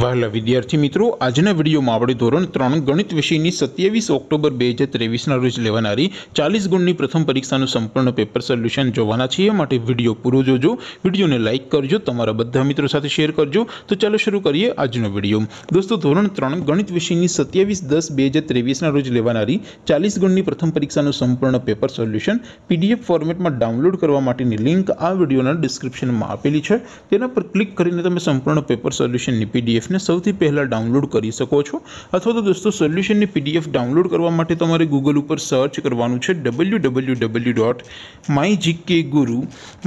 વહાલા વિદ્યાર્થી મિત્રો આજના વિડીયોમાં આપણે ધોરણ ત્રણ ગણિત વિષયની સત્યાવીસ ઓક્ટોબર બે હજાર ત્રેવીસના રોજ લેવાનારી ચાલીસ ગુણની પ્રથમ પરીક્ષાનું સંપૂર્ણ પેપર સોલ્યુશન જોવાના છીએ માટે વિડીયો પૂરો જોજો વિડીયોને લાઇક કરજો તમારા બધા મિત્રો સાથે શેર કરજો તો ચાલો શરૂ કરીએ આજનો વિડીયો દોસ્તો ધોરણ ત્રણ ગણિત વિષયની સત્યાવીસ દસ બે હજાર ત્રેવીસના રોજ લેવાનારી ચાલીસ ગુણની પ્રથમ પરીક્ષાનું સંપૂર્ણ પેપર સોલ્યુશન પીડીએફ ફોર્મેટમાં ડાઉનલોડ કરવા માટેની લિંક આ વિડીયોના ડિસ્ક્રિપ્શનમાં આપેલી છે તેના પર ક્લિક કરીને તમે સંપૂર્ણ પેપર સોલ્યુશનની પીડીએફ તમે સૌથી પહેલા ડાઉનલોડ કરી શકો છો અથવા તો દોસ્તો સોલ્યુશન ની પીડીએફ ડાઉનલોડ કરવા માટે તમારે Google ઉપર સર્ચ કરવાનું છે www.mygkguru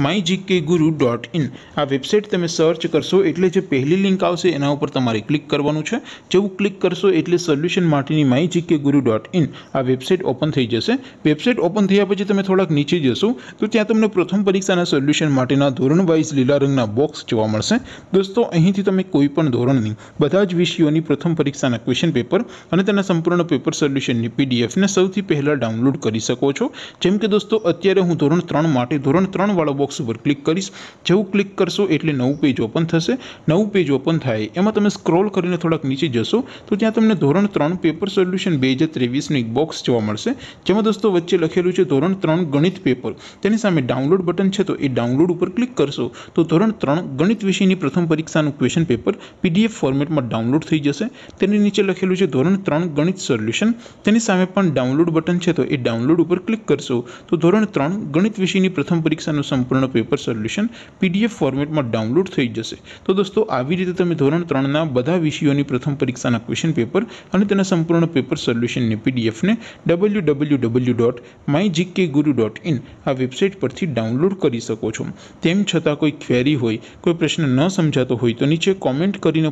mygkguru.in આ વેબસાઈટ તમે સર્ચ કરશો એટલે જે પહેલી લિંક આવશે તેના ઉપર તમારે ક્લિક કરવાનું છે જેવું ક્લિક કરશો એટલે સોલ્યુશન માટેની mygkguru.in આ વેબસાઈટ ઓપન થઈ જશે વેબસાઈટ ઓપન થઈયા પછી તમે થોડક નીચે જશો તો ત્યાં તમને પ્રથમ પરીક્ષાના સોલ્યુશન માટેનો ધોરણ 22 લીલા રંગના બોક્સ જોવા મળશે દોસ્તો અહીંથી તમે કોઈ પણ ધોરણ પરીક્ષાની બધા જ વિષયોની પ્રથમ પરીક્ષાના ક્વેશ્ચન પેપર અને તેના સંપૂર્ણ પેપર સોલ્યુશનની પીડીએફને સૌથી પહેલાં ડાઉનલોડ કરી શકો છો જેમ કે દોસ્તો અત્યારે હું ધોરણ ત્રણ માટે ધોરણ ત્રણવાળો બોક્સ ઉપર ક્લિક કરીશ જેવું ક્લિક કરશો એટલે નવું પેજ ઓપન થશે નવું પેજ ઓપન થાય એમાં તમે સ્ક્રોલ કરીને થોડાક નીચે જશો તો ત્યાં તમને ધોરણ ત્રણ પેપર સોલ્યુશન બે હજાર ત્રેવીસનું એક બોક્સ જોવા મળશે જેમાં દોસ્તો વચ્ચે લખેલું છે ધોરણ ત્રણ ગણિત પેપર તેની સામે ડાઉનલોડ બટન છે તો એ ડાઉનલોડ ઉપર ક્લિક કરશો તો ધોરણ ત્રણ ગણિત વિષયની પ્રથમ પરીક્ષાનું ક્વેશ્ચન પેપર પીડીએફ પીડીએફ ફોર્મેટમાં ડાઉનલોડ થઈ જશે તેની નીચે લખેલું છે ધોરણ ત્રણ ગણિત સોલ્યુશન તેની સામે પણ ડાઉનલોડ બટન છે તો એ ડાઉનલોડ ઉપર ક્લિક કરશો તો ધોરણ ત્રણ ગણિત વિષયની પ્રથમ પરીક્ષાનું સંપૂર્ણ પેપર સોલ્યુશન પીડીએફ ફોર્મેટમાં ડાઉનલોડ થઈ જશે તો દોસ્તો આવી રીતે તમે ધોરણ ત્રણના બધા વિષયોની પ્રથમ પરીક્ષાના ક્વેશ્ચન પેપર અને તેના સંપૂર્ણ પેપર સોલ્યુશનની પીડીએફને W W W dot my GK Guru dot in આ વેબસાઇટ પરથી ડાઉનલોડ કરી શકો છો તેમ છતાં કોઈ ક્વેરી હોય કોઈ પ્રશ્ન ન સમજાતો હોય તો નીચે કોમેન્ટ કરીને